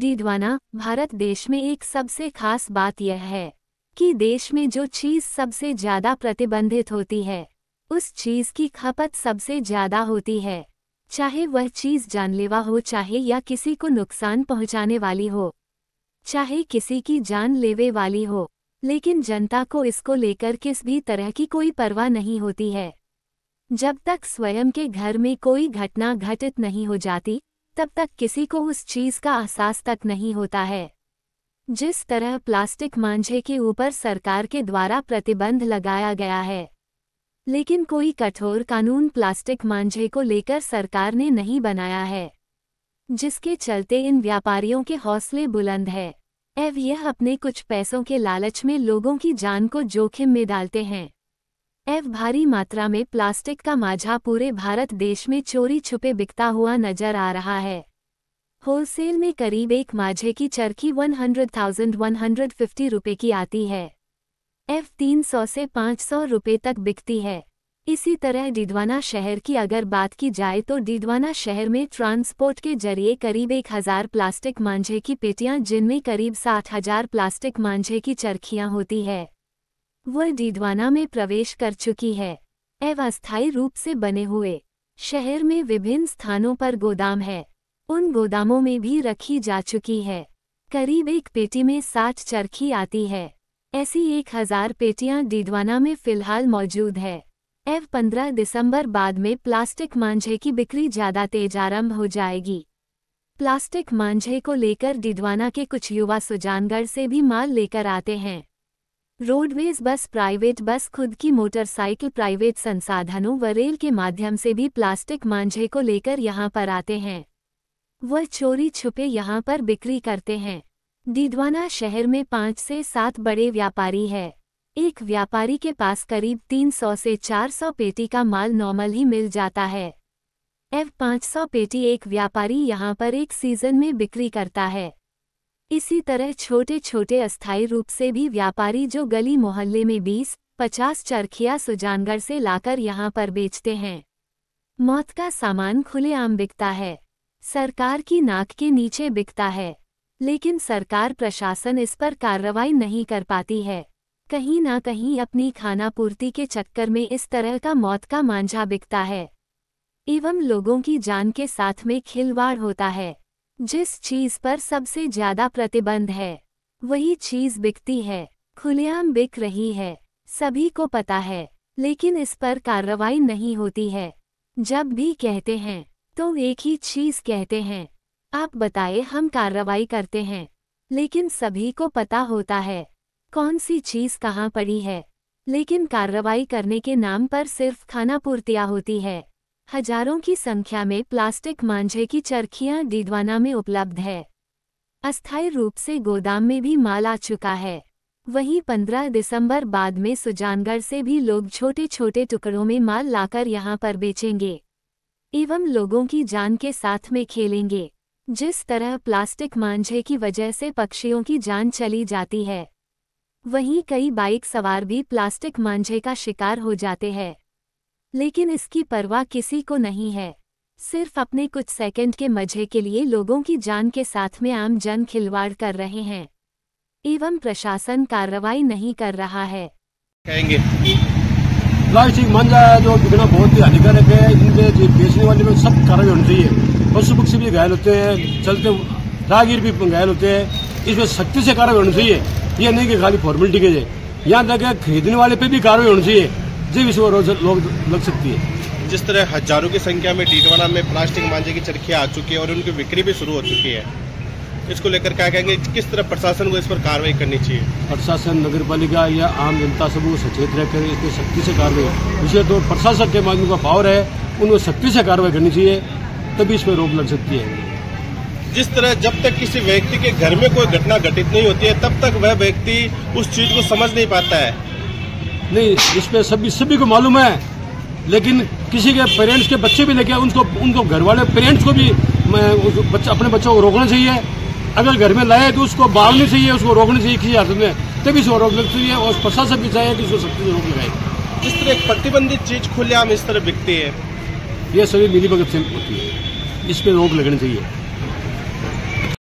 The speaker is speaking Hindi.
दीदवाना भारत देश में एक सबसे खास बात यह है कि देश में जो चीज़ सबसे ज़्यादा प्रतिबंधित होती है उस चीज़ की खपत सबसे ज़्यादा होती है चाहे वह चीज़ जानलेवा हो चाहे या किसी को नुकसान पहुंचाने वाली हो चाहे किसी की जान लेवे वाली हो लेकिन जनता को इसको लेकर किस भी तरह की कोई परवाह नहीं होती है जब तक स्वयं के घर में कोई घटना घटित नहीं हो जाती तब तक किसी को उस चीज़ का एहसास तक नहीं होता है जिस तरह प्लास्टिक मांझे के ऊपर सरकार के द्वारा प्रतिबंध लगाया गया है लेकिन कोई कठोर कानून प्लास्टिक मांझे को लेकर सरकार ने नहीं बनाया है जिसके चलते इन व्यापारियों के हौसले बुलंद है एव यह अपने कुछ पैसों के लालच में लोगों की जान को जोखिम में डालते हैं एफ भारी मात्रा में प्लास्टिक का माझा पूरे भारत देश में चोरी छुपे बिकता हुआ नजर आ रहा है होलसेल में करीब एक माझे की चरखी 100,150 रुपए की आती है एफ 300 से 500 रुपए तक बिकती है इसी तरह डिडवाना शहर की अगर बात की जाए तो डिडवाना शहर में ट्रांसपोर्ट के जरिए करीब एक हज़ार प्लास्टिक मांझे की पेटियां जिनमें करीब साठ हज़ार प्लास्टिक मांझे की चरखियां होती है वह डीडवाना में प्रवेश कर चुकी है अवस्थायी रूप से बने हुए शहर में विभिन्न स्थानों पर गोदाम है उन गोदामों में भी रखी जा चुकी है करीब एक पेटी में साठ चरखी आती है ऐसी एक हजार पेटियाँ डीडवाना में फिलहाल मौजूद है एव 15 दिसंबर बाद में प्लास्टिक मांझे की बिक्री ज़्यादा तेज आरंभ हो जाएगी प्लास्टिक मांझे को लेकर डिडवाना के कुछ युवा सुजानगढ़ से भी माल लेकर आते हैं रोडवेज बस प्राइवेट बस खुद की मोटरसाइकिल प्राइवेट संसाधनों व रेल के माध्यम से भी प्लास्टिक मांझे को लेकर यहाँ पर आते हैं वह चोरी छुपे यहाँ पर बिक्री करते हैं डीडवाना शहर में पाँच से सात बड़े व्यापारी है एक व्यापारी के पास करीब 300 से 400 पेटी का माल नॉर्मल ही मिल जाता है एव 500 पेटी एक व्यापारी यहाँ पर एक सीजन में बिक्री करता है इसी तरह छोटे छोटे अस्थायी रूप से भी व्यापारी जो गली मोहल्ले में बीस पचास चरखिया सुजानगढ़ से लाकर यहाँ पर बेचते हैं मौत का सामान खुलेआम बिकता है सरकार की नाक के नीचे बिकता है लेकिन सरकार प्रशासन इस पर कार्रवाई नहीं कर पाती है कहीं ना कहीं अपनी खानापूर्ति के चक्कर में इस तरह का मौत का मांझा बिकता है एवं लोगों की जान के साथ में खिलवाड़ होता है जिस चीज पर सबसे ज्यादा प्रतिबंध है वही चीज बिकती है खुलेआम बिक रही है सभी को पता है लेकिन इस पर कार्रवाई नहीं होती है जब भी कहते हैं तो एक ही चीज कहते हैं आप बताए हम कार्रवाई करते हैं लेकिन सभी को पता होता है कौन सी चीज कहाँ पड़ी है लेकिन कार्रवाई करने के नाम पर सिर्फ खाना पूर्तियाँ होती है हजारों की संख्या में प्लास्टिक मांझे की चरखियां दीदवाना में उपलब्ध है अस्थायी रूप से गोदाम में भी माल आ चुका है वहीं 15 दिसंबर बाद में सुजानगढ़ से भी लोग छोटे छोटे टुकड़ों में माल लाकर यहां पर बेचेंगे एवं लोगों की जान के साथ में खेलेंगे जिस तरह प्लास्टिक मांझे की वजह से पक्षियों की जान चली जाती है वहीं कई बाइक सवार भी प्लास्टिक मांझे का शिकार हो जाते हैं लेकिन इसकी परवाह किसी को नहीं है सिर्फ अपने कुछ सेकंड के मजे के लिए लोगों की जान के साथ में आम जन खिलवाड़ कर रहे हैं एवं प्रशासन कार्रवाई नहीं कर रहा है कहेंगे जो बहुत ही हानिकारक है इनके बेचने वाले में सब कार्रवाई होनी चाहिए पशु पक्षी भी घायल होते हैं चलते राहगीर भी घायल होते हैं इसमें सख्ती से कार्रवाई होनी चाहिए ये नहीं कि खाली फॉर्मेलिटी के यहाँ तक खरीदने वाले पे भी कार्रवाई होनी चाहिए जी जीवित रोज लोग लग सकती है जिस तरह हजारों की संख्या में डीडवाना में प्लास्टिक मांझे की चरखियाँ आ चुकी है और उनकी बिक्री भी शुरू हो चुकी है इसको लेकर क्या कहेंगे किस तरह प्रशासन को इस पर कार्रवाई करनी चाहिए प्रशासन नगर पालिका या आम जनता सब सचेत रहकर इस पर सख्ती से कार्रवाई विशेष तौर तो प्रशासन के माध्यम का पावर है उनको सख्ती से कार्रवाई करनी चाहिए तभी इस पर रोक लग सकती है जिस तरह जब तक किसी व्यक्ति के घर में कोई घटना घटित नहीं होती है तब तक वह व्यक्ति उस चीज को समझ नहीं पाता है नहीं इसमें सभी सभी को मालूम है लेकिन किसी के पेरेंट्स के बच्चे भी लेके उनको उनको घर वाले पेरेंट्स को भी बच्चा, अपने बच्चों को रोकना चाहिए अगर घर में लाए तो उसको बांधनी चाहिए उसको रोकनी चाहिए किसी हालत में तभी उसको रोक लगती चाहिए और प्रशासन भी चाहिए कि उसको सख्ती से रोक लगाए इस तरह प्रतिबंधित चीज खुलेआम इस तरह बिकती है यह सभी मिली भगत से होती है इस पर रोक लगनी चाहिए